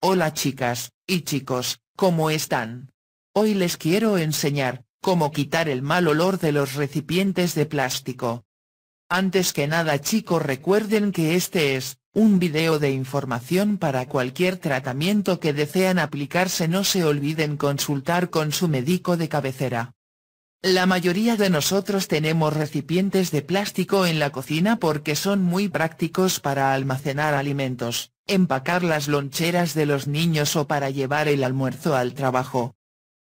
Hola chicas, y chicos, ¿cómo están? Hoy les quiero enseñar, cómo quitar el mal olor de los recipientes de plástico. Antes que nada chicos recuerden que este es, un video de información para cualquier tratamiento que desean aplicarse no se olviden consultar con su médico de cabecera. La mayoría de nosotros tenemos recipientes de plástico en la cocina porque son muy prácticos para almacenar alimentos empacar las loncheras de los niños o para llevar el almuerzo al trabajo.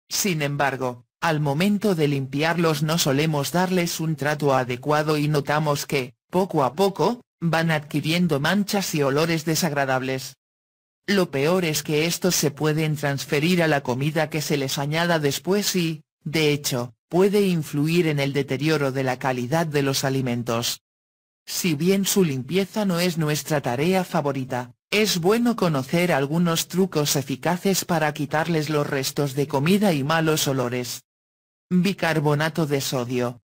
Sin embargo, al momento de limpiarlos no solemos darles un trato adecuado y notamos que, poco a poco, van adquiriendo manchas y olores desagradables. Lo peor es que estos se pueden transferir a la comida que se les añada después y, de hecho, puede influir en el deterioro de la calidad de los alimentos. Si bien su limpieza no es nuestra tarea favorita, es bueno conocer algunos trucos eficaces para quitarles los restos de comida y malos olores. Bicarbonato de sodio.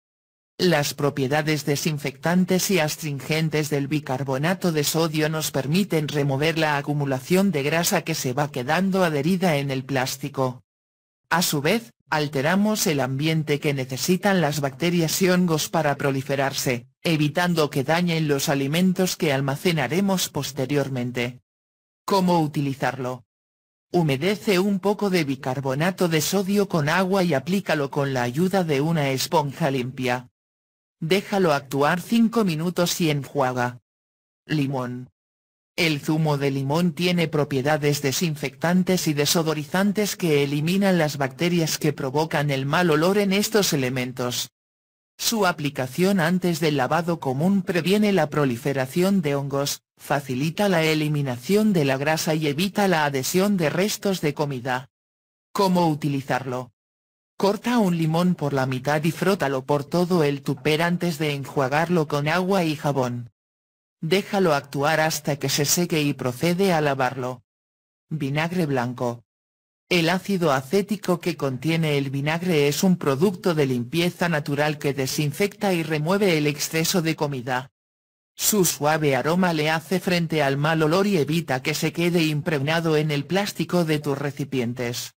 Las propiedades desinfectantes y astringentes del bicarbonato de sodio nos permiten remover la acumulación de grasa que se va quedando adherida en el plástico. A su vez, alteramos el ambiente que necesitan las bacterias y hongos para proliferarse, evitando que dañen los alimentos que almacenaremos posteriormente. ¿Cómo utilizarlo? Humedece un poco de bicarbonato de sodio con agua y aplícalo con la ayuda de una esponja limpia. Déjalo actuar 5 minutos y enjuaga. Limón. El zumo de limón tiene propiedades desinfectantes y desodorizantes que eliminan las bacterias que provocan el mal olor en estos elementos. Su aplicación antes del lavado común previene la proliferación de hongos, facilita la eliminación de la grasa y evita la adhesión de restos de comida. ¿Cómo utilizarlo? Corta un limón por la mitad y frótalo por todo el tupper antes de enjuagarlo con agua y jabón. Déjalo actuar hasta que se seque y procede a lavarlo. Vinagre blanco. El ácido acético que contiene el vinagre es un producto de limpieza natural que desinfecta y remueve el exceso de comida. Su suave aroma le hace frente al mal olor y evita que se quede impregnado en el plástico de tus recipientes.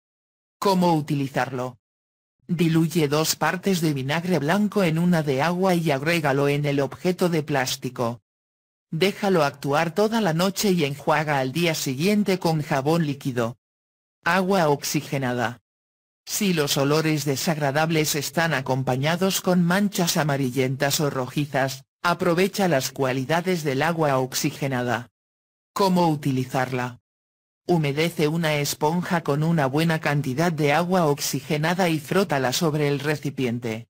¿Cómo utilizarlo? Diluye dos partes de vinagre blanco en una de agua y agrégalo en el objeto de plástico. Déjalo actuar toda la noche y enjuaga al día siguiente con jabón líquido. Agua oxigenada. Si los olores desagradables están acompañados con manchas amarillentas o rojizas, aprovecha las cualidades del agua oxigenada. ¿Cómo utilizarla? Humedece una esponja con una buena cantidad de agua oxigenada y frótala sobre el recipiente.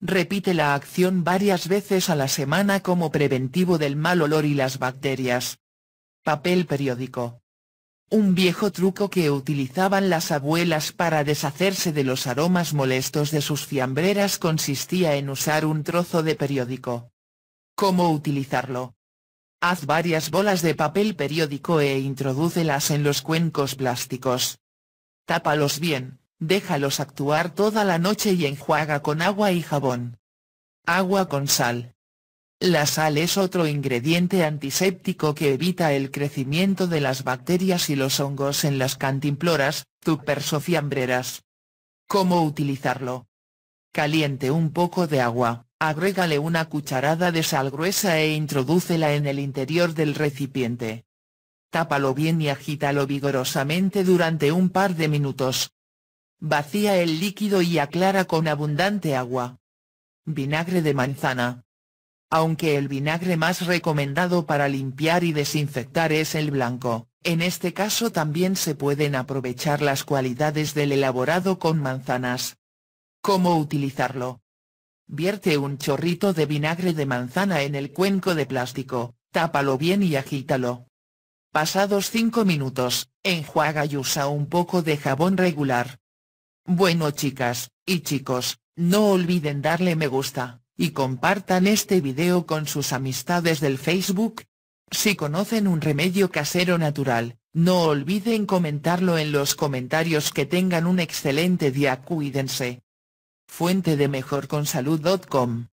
Repite la acción varias veces a la semana como preventivo del mal olor y las bacterias. Papel periódico. Un viejo truco que utilizaban las abuelas para deshacerse de los aromas molestos de sus fiambreras consistía en usar un trozo de periódico. ¿Cómo utilizarlo? Haz varias bolas de papel periódico e introdúcelas en los cuencos plásticos. Tápalos bien, Déjalos actuar toda la noche y enjuaga con agua y jabón. Agua con sal. La sal es otro ingrediente antiséptico que evita el crecimiento de las bacterias y los hongos en las cantimploras, tuppers o ¿Cómo utilizarlo? Caliente un poco de agua, agrégale una cucharada de sal gruesa e introdúcela en el interior del recipiente. Tápalo bien y agítalo vigorosamente durante un par de minutos. Vacía el líquido y aclara con abundante agua. Vinagre de manzana. Aunque el vinagre más recomendado para limpiar y desinfectar es el blanco, en este caso también se pueden aprovechar las cualidades del elaborado con manzanas. ¿Cómo utilizarlo? Vierte un chorrito de vinagre de manzana en el cuenco de plástico, tápalo bien y agítalo. Pasados 5 minutos, enjuaga y usa un poco de jabón regular. Bueno chicas, y chicos, no olviden darle me gusta, y compartan este video con sus amistades del Facebook. Si conocen un remedio casero natural, no olviden comentarlo en los comentarios que tengan un excelente día cuídense. Fuente de mejorconsalud.com